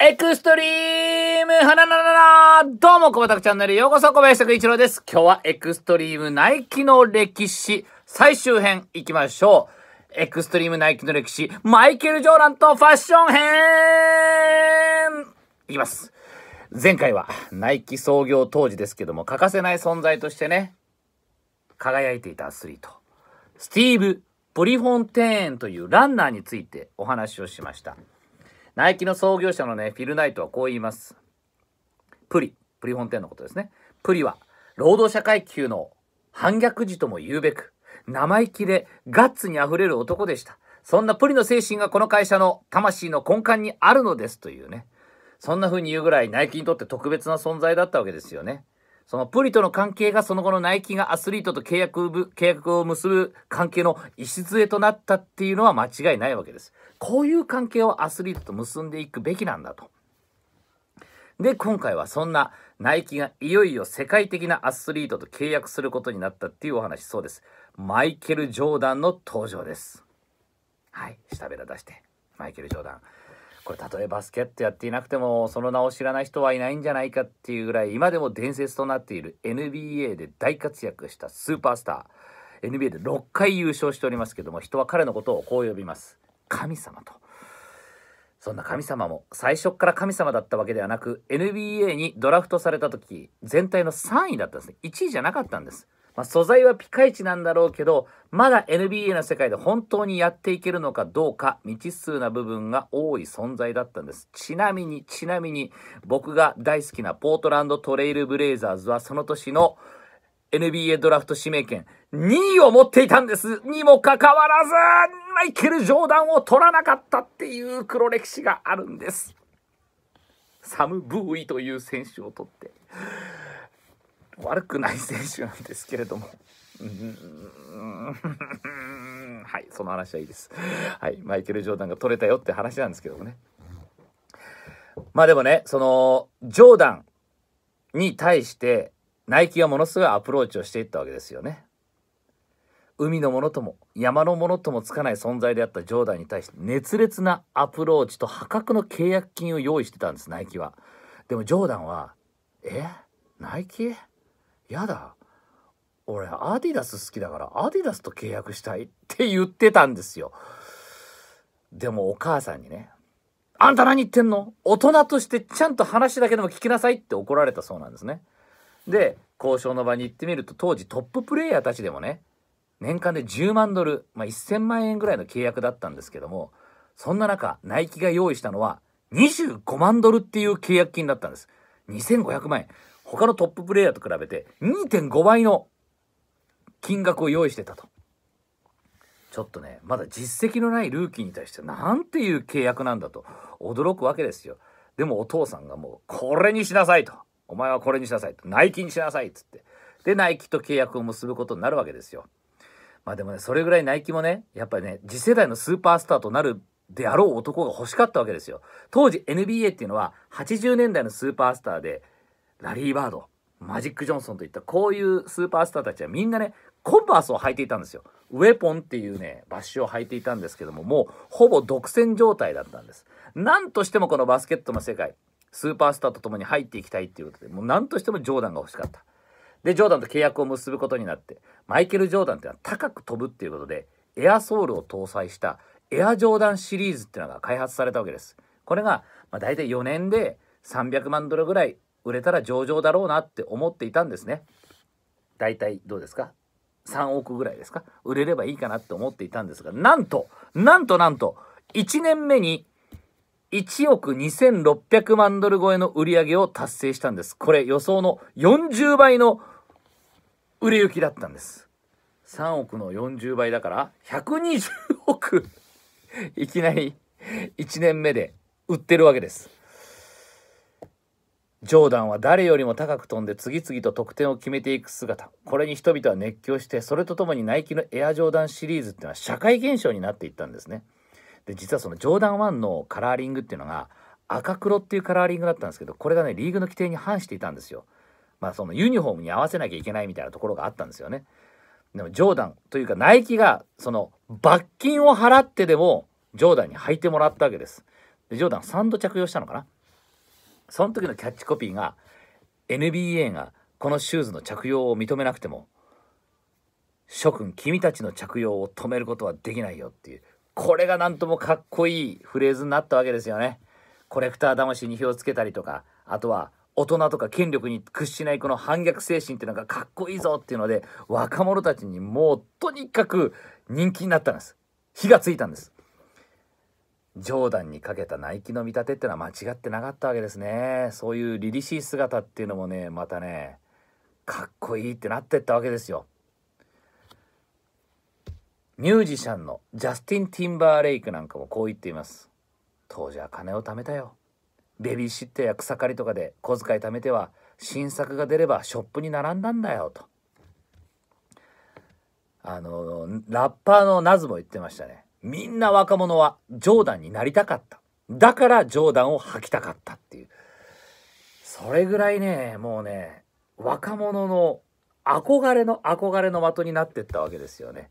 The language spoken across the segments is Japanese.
エクストリームはななななどうも、小畑チャンネルようこそ、小林拓一郎です。今日はエクストリームナイキの歴史最終編いきましょう。エクストリームナイキの歴史、マイケル・ジョーランとファッション編いきます。前回はナイキ創業当時ですけども、欠かせない存在としてね、輝いていたアスリート、スティーブ・ブリフォンテーンというランナーについてお話をしました。ナイキの創業者のね、フィルナイトはこう言います。プリ、プリ本店のことですね。プリは、労働者階級の反逆児とも言うべく、生意気でガッツに溢れる男でした。そんなプリの精神がこの会社の魂の根幹にあるのですというね。そんな風に言うぐらいナイキにとって特別な存在だったわけですよね。そのプリとの関係がその後のナイキがアスリートと契約契約を結ぶ関係の礎となったっていうのは間違いないわけです。こういう関係をアスリートと結んでいくべきなんだと。で、今回はそんなナイキがいよいよ世界的なアスリートと契約することになったっていうお話、そうです。マイケル・ジョーダンの登場です。はい、下べら出して。マイケル・ジョーダン。これ、たとえバスケットやっていなくても、その名を知らない人はいないんじゃないかっていうぐらい、今でも伝説となっている NBA で大活躍したスーパースター。NBA で6回優勝しておりますけども、人は彼のことをこう呼びます。神様と。そんな神様も最初から神様だったわけではなく NBA にドラフトされた時全体の3位だったんですね1位じゃなかったんです、まあ、素材はピカイチなんだろうけどまだ NBA の世界で本当にやっていけるのかどうか未知数な部分が多い存在だったんですちなみにちなみに僕が大好きなポートランドトレイルブレイザーズはその年の NBA ドラフト指名権2位を持っていたんです。にもかかわらず、マイケル・ジョーダンを取らなかったっていう黒歴史があるんです。サム・ブーイという選手を取って、悪くない選手なんですけれども。はい、その話はいいです。はい、マイケル・ジョーダンが取れたよって話なんですけどもね。まあでもね、その、ジョーダンに対して、ナイキがものすごいアプローチをしていったわけですよね。海のものとも山のものともつかない存在であったジョーダンに対して熱烈なアプローチと破格の契約金を用意してたんですナイキはでもジョーダンは「えナイキやだ俺アディダス好きだからアディダスと契約したい」って言ってたんですよでもお母さんにね「あんた何言ってんの大人としてちゃんと話だけでも聞きなさい」って怒られたそうなんですねで交渉の場に行ってみると当時トッププレイヤーたちでもね年間で10万ドル、まあ、1000万円ぐらいの契約だったんですけども、そんな中、ナイキが用意したのは25万ドルっていう契約金だったんです。2500万円。他のトッププレイヤーと比べて2.5倍の金額を用意してたと。ちょっとね、まだ実績のないルーキーに対してなんていう契約なんだと驚くわけですよ。でもお父さんがもう、これにしなさいと。お前はこれにしなさいと。ナイキにしなさいっつって。で、ナイキと契約を結ぶことになるわけですよ。まあでもね、それぐらいナイキもね、やっぱりね、次世代のスーパースターとなるであろう男が欲しかったわけですよ。当時 NBA っていうのは80年代のスーパースターで、ラリー・バード、マジック・ジョンソンといったこういうスーパースターたちはみんなね、コンバースを履いていたんですよ。ウェポンっていうね、バッシュを履いていたんですけども、もうほぼ独占状態だったんです。なんとしてもこのバスケットの世界、スーパースターと共に入っていきたいっていうことで、もう何としてもジョーダンが欲しかった。でジョーダンと契約を結ぶことになってマイケル・ジョーダンっていうのは高く飛ぶっていうことでエアソールを搭載したエアジョーダンシリーズっていうのが開発されたわけです。これが、まあ、大体4年で300万ドルぐらい売れたら上々だろうなって思っていたんですね。大体どうですか3億ぐらいですか売れればいいかなって思っていたんですがなんとなんとなんと1年目に1億2600万ドル超えの売り上げを達成したんです。これ予想の40倍の売れ行きだったんです3億の40倍だから120億いきなり1年目で売ってるわけですジョーダンは誰よりも高く飛んで次々と得点を決めていく姿これに人々は熱狂してそれとともにナイキのエアジョーダンシリーズっていうのは社会現象になっていったんですねで実はそのジョーダン1のカラーリングっていうのが赤黒っていうカラーリングだったんですけどこれがねリーグの規定に反していたんですよまあ、そのユニフォームに合わせなきゃいけないみたいなところがあったんですよね。でもジョーダンというかナイキがその罰金を払ってでもジョーダンに履いてもらったわけです。でジョーダン3度着用したのかなその時のキャッチコピーが NBA がこのシューズの着用を認めなくても諸君君たちの着用を止めることはできないよっていうこれが何ともかっこいいフレーズになったわけですよね。コレクター魂に火をつけたりとかあとは大人とか権力に屈しないこの反逆精神っていうのがかっこいいぞっていうので若者たちにもうとにかく人気になったんです火がついたんですジョーダンにかけたナイキの見立てってのは間違ってなかったわけですねそういう凛々しい姿っていうのもねまたねかっこいいってなってったわけですよミュージシャンのジャスティン・ティンバーレイクなんかもこう言っています当時は金を貯めたよベビーシットや草刈りとかで小遣い貯めては新作が出ればショップに並んだんだよとあのラッパーのナズも言ってましたねみんな若者はジョーダンになりたかっただからジョーダンを履きたかったっていうそれぐらいねもうね若者の憧れの憧れの的になってったわけですよね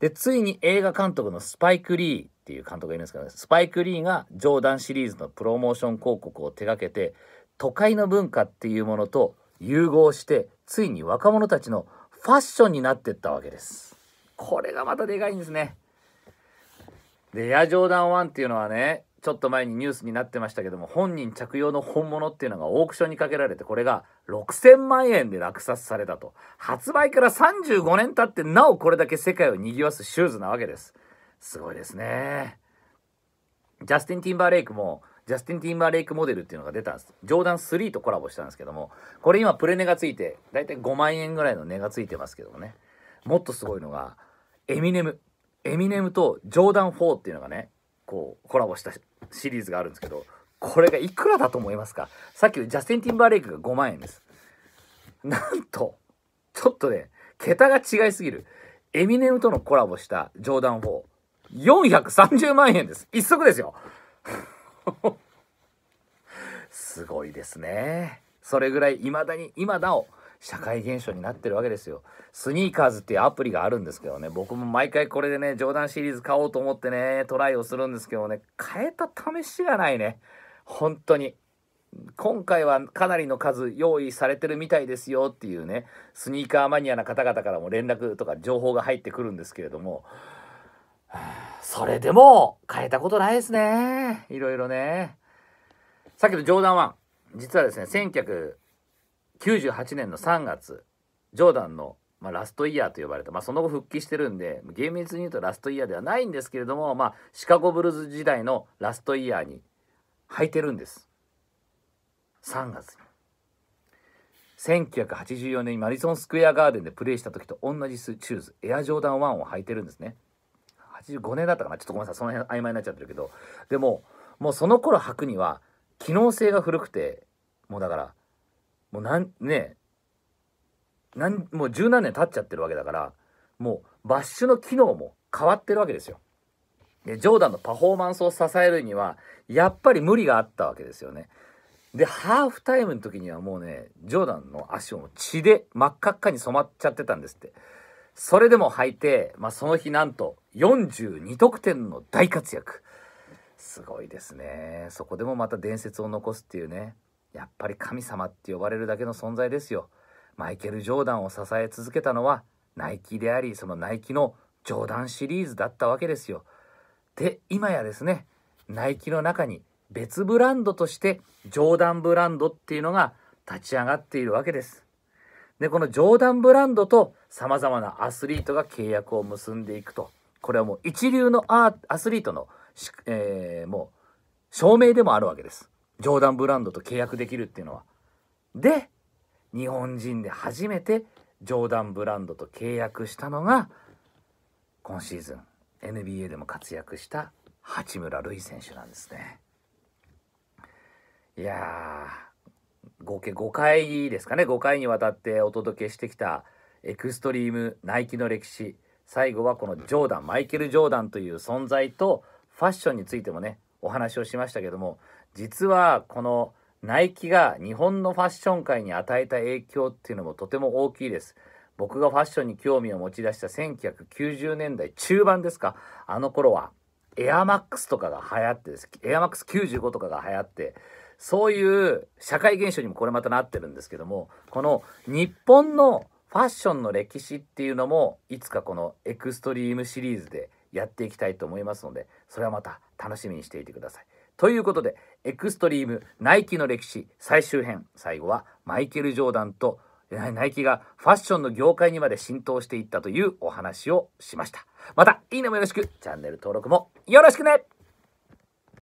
でついに映画監督のスパイク・リーっていう監督がいるんですけど、ね、スパイク・リーがジョーダンシリーズのプロモーション広告を手掛けて都会の文化っていうものと融合してついに若者たちのファッションになってったわけですこれがまたでかいんですねでエアジョーダン1っていうのはねちょっと前にニュースになってましたけども本人着用の本物っていうのがオークションにかけられてこれが6000万円で落札されたと発売から35年経ってなおこれだけ世界を賑わすシューズなわけですすごいですねジャスティン・ティンバーレイクもジャスティン・ティンバーレイクモデルっていうのが出たんですジョーダン3とコラボしたんですけどもこれ今プレ値がついてだいたい5万円ぐらいの値がついてますけどもねもっとすごいのがエミネムエミネムとジョーダン4っていうのがねこうコラボしたシリーズがあるんですけどこれがいくらだと思いますかさっきのジャスティン・ティンバーレイクが5万円ですなんとちょっとね桁が違いすぎるエミネムとのコラボしたジョーダン4 430万円です。一足ですよ。すごいですね。それぐらい未だに、今なお、社会現象になってるわけですよ。スニーカーズっていうアプリがあるんですけどね、僕も毎回これでね、冗談シリーズ買おうと思ってね、トライをするんですけどね、変えた試しがないね。本当に。今回はかなりの数用意されてるみたいですよっていうね、スニーカーマニアな方々からも連絡とか情報が入ってくるんですけれども、はあそれでも変えたことないですねいろいろねさっきのジョーダン1実はですね1998年の3月ジョーダンの、まあ、ラストイヤーと呼ばれた、まあ、その後復帰してるんで厳密に言うとラストイヤーではないんですけれども、まあ、シカゴブルーズ時代のラストイヤーに履いてるんです3月に1984年にマリソンスクエアガーデンでプレーした時と同じシューズエアジョーダン1を履いてるんですね85年だったかなちょっとごめんなさいその辺曖昧になっちゃってるけどでももうその頃履くには機能性が古くてもうだからもう何ねなんもう十何年経っちゃってるわけだからもうバッシュの機能も変わってるわけですよ。でジョーダンのパフォーマンスを支えるにはやっぱり無理があったわけですよね。でハーフタイムの時にはもうねジョーダンの足を血で真っ赤っかに染まっちゃってたんですって。それでも履いて、まあ、その日なんと42得点の大活躍。すごいですね。そこでもまた伝説を残すっていうね。やっぱり神様って呼ばれるだけの存在ですよ。マイケル・ジョーダンを支え続けたのはナイキであり、そのナイキのジョーダンシリーズだったわけですよ。で、今やですね、ナイキの中に別ブランドとしてジョーダンブランドっていうのが立ち上がっているわけです。で、このジョーダンブランドとさまざまなアスリートが契約を結んでいくとこれはもう一流のアスリートの、えー、もう証明でもあるわけですジョーダンブランドと契約できるっていうのは。で日本人で初めてジョーダンブランドと契約したのが今シーズン NBA でも活躍した八村塁選手なんですね。いや合計5回ですかね5回にわたってお届けしてきたエクストリームナイキの歴史最後はこのジョーダンマイケル・ジョーダンという存在とファッションについてもねお話をしましたけども実はこのナイキが日本のファッション界に与えた影響っていうのもとても大きいです。僕がファッションに興味を持ち出した1990年代中盤ですかあの頃はエアマックスとかが流行ってですエアマックス95とかが流行ってそういう社会現象にもこれまたなってるんですけどもこの日本のファッションの歴史っていうのもいつかこのエクストリームシリーズでやっていきたいと思いますのでそれはまた楽しみにしていてください。ということでエクストリームナイキの歴史最終編最後はマイケル・ジョーダンとナイキがファッションの業界にまで浸透していったというお話をしました。またいいねもよろしくチャンネル登録もよろしくね